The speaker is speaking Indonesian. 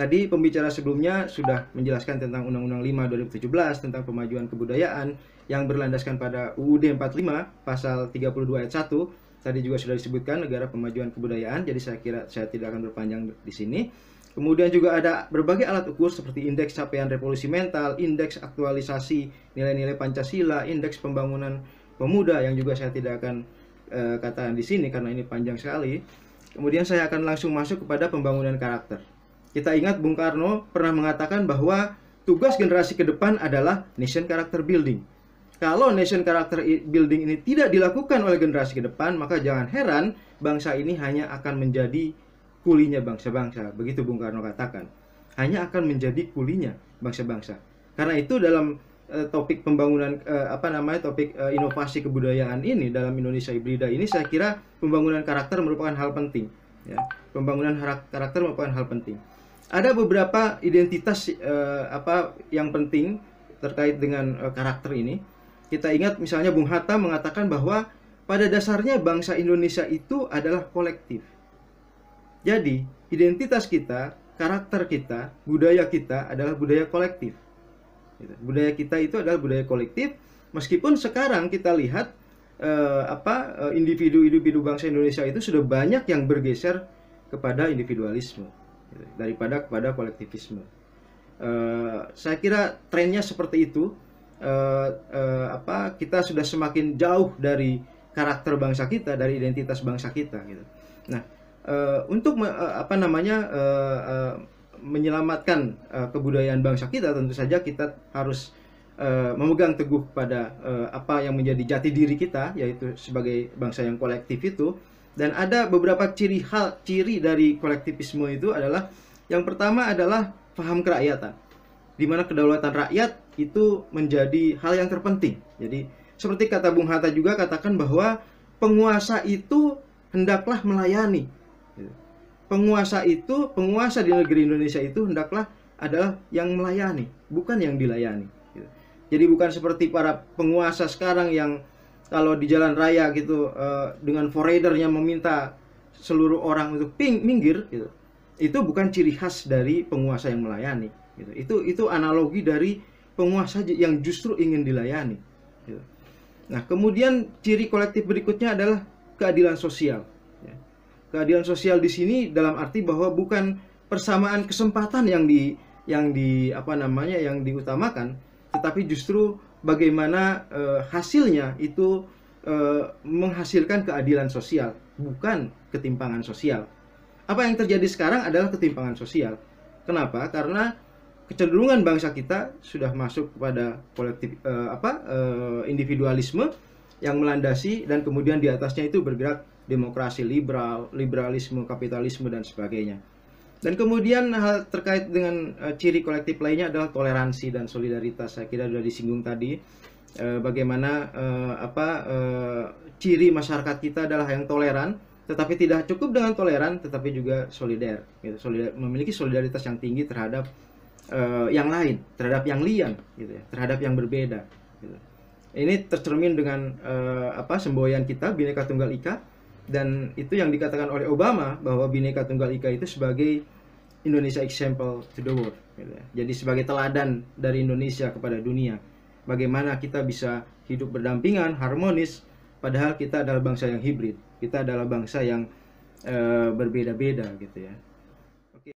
Tadi pembicara sebelumnya sudah menjelaskan tentang Undang-Undang 5 2017 tentang pemajuan kebudayaan yang berlandaskan pada UUD 45 pasal 32 ayat 1. Tadi juga sudah disebutkan negara pemajuan kebudayaan, jadi saya kira saya tidak akan berpanjang di sini. Kemudian juga ada berbagai alat ukur seperti indeks capaian revolusi mental, indeks aktualisasi nilai-nilai Pancasila, indeks pembangunan pemuda yang juga saya tidak akan e, katakan di sini karena ini panjang sekali. Kemudian saya akan langsung masuk kepada pembangunan karakter. Kita ingat Bung Karno pernah mengatakan bahwa tugas generasi ke depan adalah nation character building. Kalau nation character building ini tidak dilakukan oleh generasi ke depan, maka jangan heran bangsa ini hanya akan menjadi kulinya bangsa-bangsa. Begitu Bung Karno katakan. Hanya akan menjadi kulinya bangsa-bangsa. Karena itu dalam eh, topik pembangunan eh, apa namanya topik eh, inovasi kebudayaan ini dalam Indonesia Ibrida ini saya kira pembangunan karakter merupakan hal penting ya. Pembangunan karakter merupakan hal penting. Ada beberapa identitas uh, apa yang penting terkait dengan uh, karakter ini. Kita ingat misalnya Bung Hatta mengatakan bahwa pada dasarnya bangsa Indonesia itu adalah kolektif. Jadi, identitas kita, karakter kita, budaya kita adalah budaya kolektif. Gitu. Budaya kita itu adalah budaya kolektif. Meskipun sekarang kita lihat eh, apa eh, individu-individu bangsa Indonesia itu sudah banyak yang bergeser kepada individualisme daripada kepada kolektivisme. Uh, saya kira trennya seperti itu. Uh, uh, apa kita sudah semakin jauh dari karakter bangsa kita, dari identitas bangsa kita gitu. Nah, uh, untuk me, uh, apa namanya uh, uh, menyelamatkan uh, kebudayaan bangsa kita tentu saja kita harus uh, memegang teguh pada uh, apa yang menjadi jati diri kita yaitu sebagai bangsa yang kolektif itu dan ada beberapa ciri hal ciri dari kolektivisme itu adalah yang pertama adalah paham kerakyatan. Di mana kedaulatan rakyat itu menjadi hal yang terpenting. Jadi seperti kata Bung Hatta juga katakan bahwa penguasa itu hendaklah melayani. Penguasa itu, penguasa di negeri Indonesia itu hendaklah adalah yang melayani, bukan yang dilayani. Jadi bukan seperti para penguasa sekarang yang kalau di jalan raya gitu uh, dengan foreignernya meminta seluruh orang untuk ping minggir gitu itu bukan ciri khas dari penguasa yang melayani gitu itu itu analogi dari penguasa yang justru ingin dilayani gitu. nah kemudian ciri kolektif berikutnya adalah keadilan sosial ya. keadilan sosial di sini dalam arti bahwa bukan persamaan kesempatan yang di yang di apa namanya yang diutamakan tetapi justru bagaimana uh, hasilnya itu uh, menghasilkan keadilan sosial, bukan ketimpangan sosial. Apa yang terjadi sekarang adalah ketimpangan sosial. Kenapa? Karena kecenderungan bangsa kita sudah masuk kepada kolektif uh, apa uh, individualisme yang melandasi dan kemudian di atasnya itu bergerak demokrasi liberal, liberalisme, kapitalisme dan sebagainya. Dan kemudian hal terkait dengan uh, ciri kolektif lainnya adalah toleransi dan solidaritas. Saya kira sudah disinggung tadi uh, bagaimana uh, apa uh, ciri masyarakat kita adalah yang toleran, tetapi tidak cukup dengan toleran, tetapi juga solider, gitu. solidar memiliki solidaritas yang tinggi terhadap uh, yang lain, terhadap yang lian, gitu ya, terhadap yang berbeda. Gitu. Ini tercermin dengan uh, apa semboyan kita Bhinneka Tunggal Ika dan itu yang dikatakan oleh Obama bahwa Bhinneka Tunggal Ika itu sebagai Indonesia example to the world gitu ya. jadi sebagai teladan dari Indonesia kepada dunia bagaimana kita bisa hidup berdampingan harmonis padahal kita adalah bangsa yang hibrid kita adalah bangsa yang e, berbeda-beda gitu ya